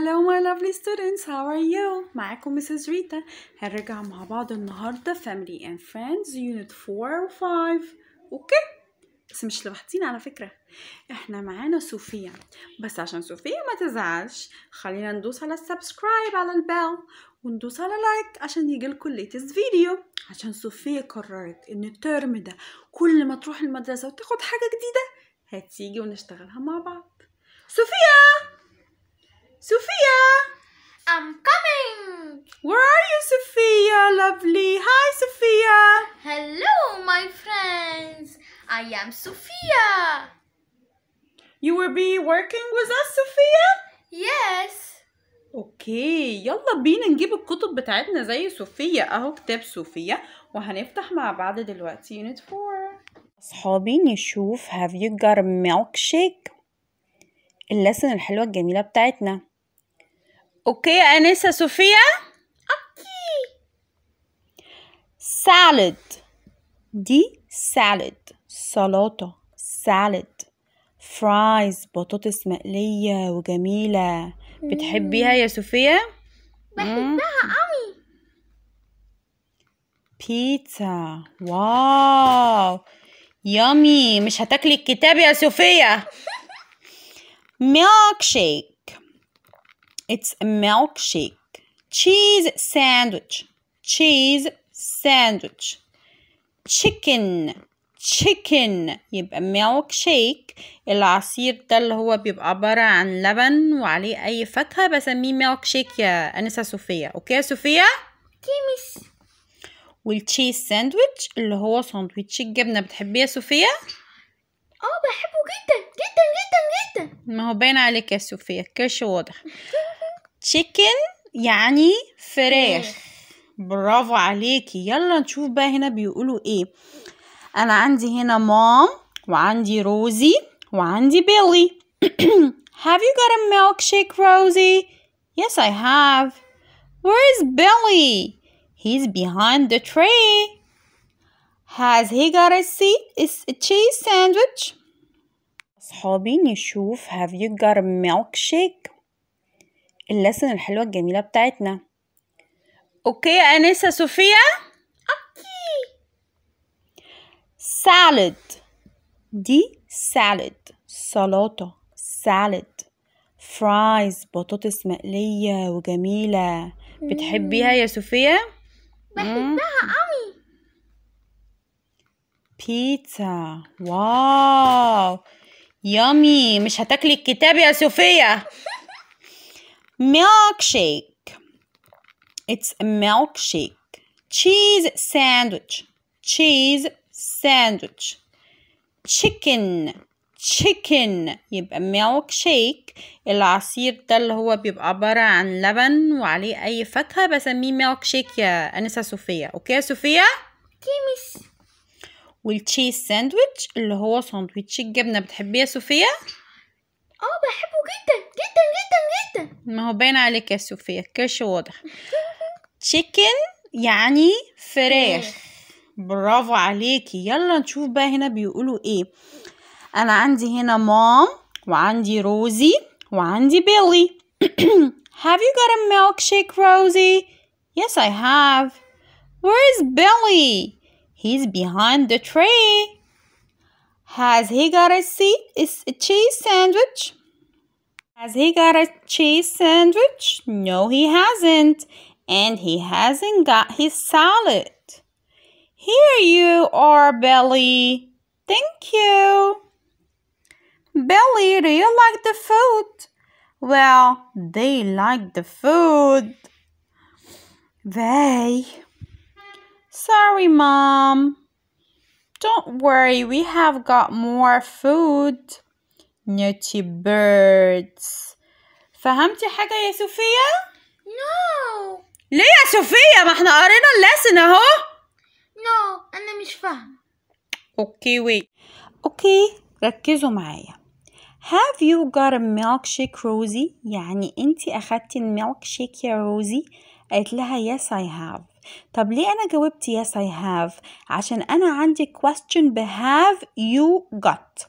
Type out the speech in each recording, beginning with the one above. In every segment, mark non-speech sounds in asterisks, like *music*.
Hello my lovely students, how are you? معاكم Mrs. Rita هنرجع مع بعض النهاردة Family and Friends Unit 4 و 5 أوكي؟ بس مش لوحدينا على فكرة احنا معانا صوفيا بس عشان صوفيا ما تزعلش خلينا ندوس على السبسكرايب على البال وندوس على لايك عشان لكم الليتست فيديو عشان صوفيا قررت ان الترم ده كل ما تروح المدرسة وتاخد حاجة جديدة هتيجي ونشتغلها مع بعض صوفيا Sophia! I'm coming! Where are you, Sophia? Lovely! Hi, Sophia! Hello, my friends! I am Sophia! You will be working with us, Sophia? Yes! اوكي يلا بينا نجيب الكتب بتاعتنا زي صوفيا اهو كتاب صوفيا وهنفتح مع بعض دلوقتي unit 4 اصحابي نشوف have you got a milkshake اللسن الحلوه الجميله بتاعتنا اوكي يا انسه صوفيا اوكي سالد دي سالد سلطه سالد فرايز بطاطس مقليه وجميله بتحبيها يا صوفيا بحبها قوي بيتزا واو يامي مش هتاكلي الكتاب يا صوفيا ميلك شيك It's a milkshake. Cheese sandwich. Cheese sandwich. Chicken. chicken يبقى milkshake. العصير ده اللي هو بيبقى عبارة عن لبن وعليه أي فاكهة بسميه milkshake يا أنسة صوفيا أوكي يا صوفيا؟ تيمس. والتشيز ساندويتش اللي هو ساندويتش الجبنة بتحبيه يا صوفيا؟ اه بحبه جدا جدا جدا جدا ما هو باين عليك يا صوفيا الكرش واضح chicken يعني فراخ برافو عليكي يلا نشوف بقى هنا بيقولوا ايه انا عندي هنا مام وعندي روزي وعندي بيلي have you got a milkshake روزي yes i have where is billy he's behind the tree has he got a, seat, a cheese sandwich أصحابي نشوف have you got a milkshake اللسن الحلوة الجميلة بتاعتنا اوكي يا انسة صوفيا اوكي سالد دي سالد سلطة سالد فرايز بطاطس مقلية وجميلة بتحبيها يا صوفيا بحبها قوي بيتزا واو يامي مش هتاكلي الكتاب يا صوفيا *laughs* milkshake it's a milkshake cheese sandwich cheese sandwich chicken chicken يبقى milkshake العصير ده اللي هو بيبقى عبارة عن لبن وعليه أي فاكهة بسميه milkshake يا أنسة صوفيا أوكي يا صوفيا؟ كيمس والتشيز ساندويتش اللي هو ساندويتش الجبنة بتحبيه يا صوفيا؟ اه بحبه جدا جدا جدا جدا ما هو باين عليك يا كل الكرش واضح تشيكن يعني فراخ برافو عليكي يلا نشوف بقى هنا بيقولوا ايه انا عندي هنا مام وعندي روزي وعندي بيلي *coughs* Have you got a milkshake, Rosie? Yes, I have. Where is Billy? He's behind the tree. Has he got a seat? Is a cheese sandwich? Has he got a cheese sandwich? No, he hasn't. And he hasn't got his salad. Here you are, Belly. Thank you. Belly, do you like the food? Well, they like the food. They. Sorry, Mom. Don't worry, we have got more food. Naughty birds. فهمتي حاجة يا سوفيا؟ No. ليه يا سوفيا؟ ما احنا قرينا اللسن اهو. No, أنا مش فاهمة. Okay, wait. Okay, ركزوا معايا. Have you got a milkshake Rosie؟ يعني أنتِ اخدتي الميلك شيك يا روزي؟ قالت لها yes I have طب ليه أنا جاوبت yes I have عشان أنا عندي question ب have you got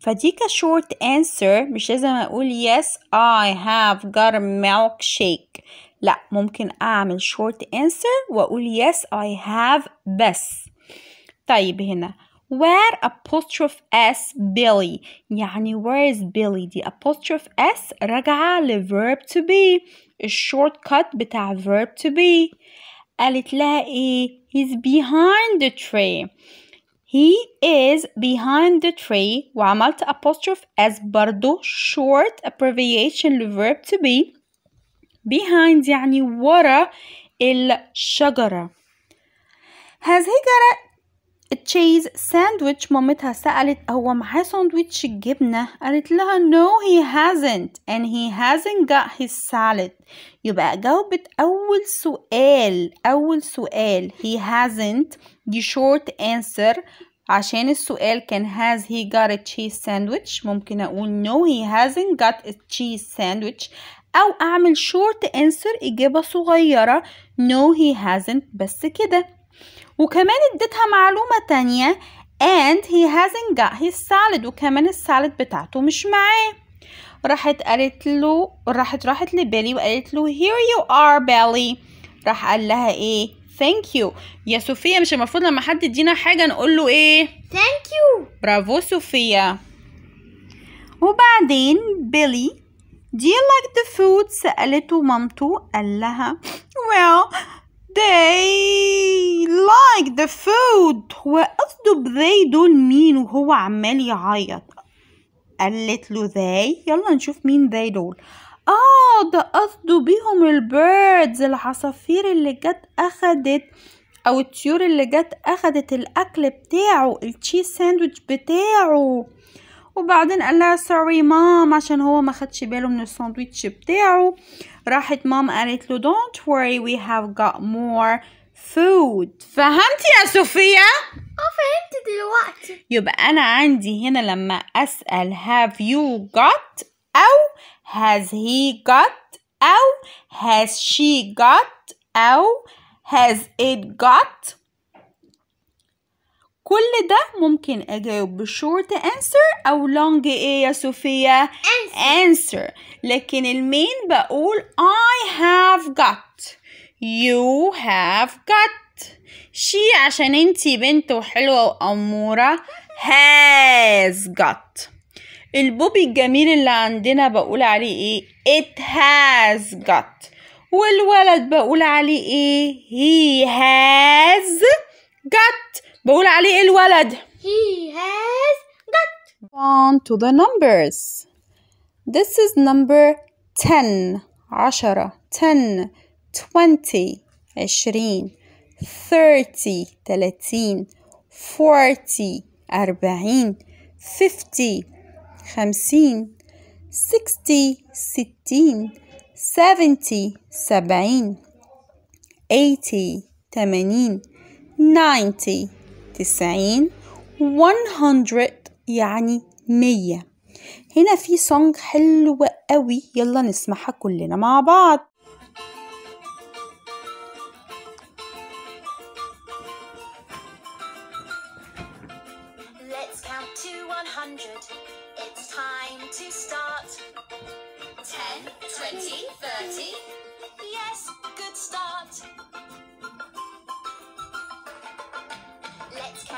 فدي كشورت answer مش لازم أقول yes I have got a milkshake لا ممكن أعمل short answer وأقول yes I have بس طيب هنا where apostrophe s Billy يعني where is Billy دي apostrophe s راجعة لverb to be الشورت كات بتاع verb to be قالت لها ايه he's behind the tree. he is behind the tree. وعملت apostrophe as برضو short abbreviation لverb to be behind يعني ورا الشجرة هذه تشيز ساندويتش مامتها سألت هو معاه ساندويتش الجبنة قالت لها no he hasn't and he hasn't got his salad يبقى جاوبت أول سؤال أول سؤال he hasn't the short answer عشان السؤال كان has he got a cheese sandwich ممكن أقول no he hasn't got a cheese sandwich أو أعمل short answer إجابة صغيرة no he hasn't بس كده وكمان اديتها معلومة تانية and he hasn't got his salad وكمان السالد بتاعته مش معاه راحت قالت له راحت راحت لبيلي وقالت له here you are belly راح قال لها ايه thank you يا صوفيا مش المفروض لما حد يدينا حاجة نقول له ايه thank you برافو صوفيا وبعدين بيلي do you like the food سألته مامته قال لها well they like the food هو قصده دول مين وهو عمال يعيط قالت له ذي يلا نشوف مين ذي دول اه ده قصده بيهم البيردز العصافير اللي جت اخدت او الطيور اللي جت اخدت الاكل بتاعه التشيز ساندويتش بتاعه وبعدين قال لها سوري مام عشان هو ما خدش باله من الساندويتش بتاعه راحت مام قالت له don't worry we have got more food فهمتي يا صوفيا؟ اه فهمت دلوقتي يبقى أنا عندي هنا لما أسأل have you got أو has he got أو has she got أو has it got كل ده ممكن أجاوب بشورت انسر أو لونج إيه يا صوفيا؟ انسر answer لكن المين بقول I have got You have got she عشان انتي بنت وحلوة وأمورة has got البوبي الجميل اللي عندنا بقول عليه ايه it has got والولد بقول عليه ايه he has got بقول عليه الولد he has got on to the numbers this is number 10 عشرة 10 twenty عشرين thirty تلاتين forty أربعين fifty خمسين sixty ستين seventy سبعين eighty تمانين ninety تسعين one hundred يعني مية هنا في سونج حلو قوي يلا نسمعها كلنا مع بعض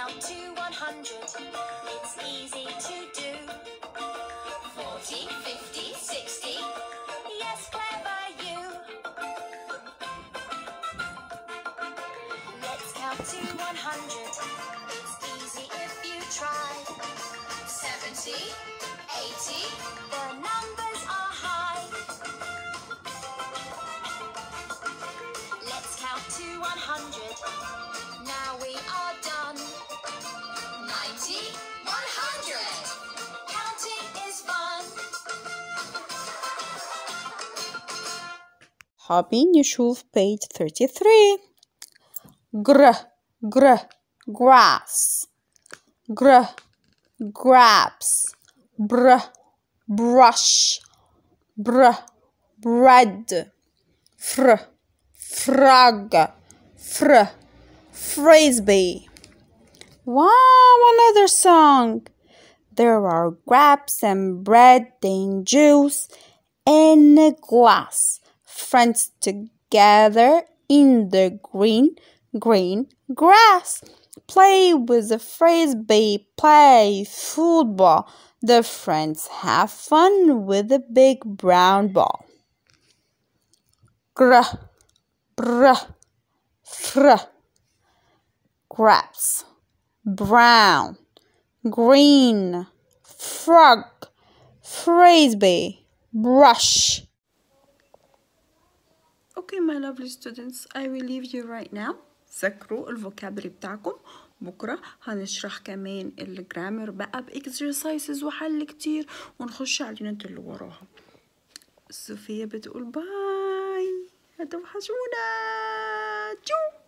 count to 100. It's easy to do. 40, 50, 60. Yes, clever you. Let's count to 100. It's easy if you try. 70. صحابي نشوف page 33 gr gr grass gr grabs br brush br bread fr frog fr frisbee wow another song there are grapes and bread and juice in a glass friends together in the green, green grass. Play with the frisbee, play football. The friends have fun with the big brown ball. Gr, br, fr, grass, brown, green, frog, frisbee, brush. my lovely students I will leave you right now ذاكروا الفوكابري بتاعكم بكرة هنشرح كمان الجرامر بقى بإكسرسايسز وحل كتير ونخش على اليونت اللي وراها صوفيا بتقول باي هتوحشونا تشوف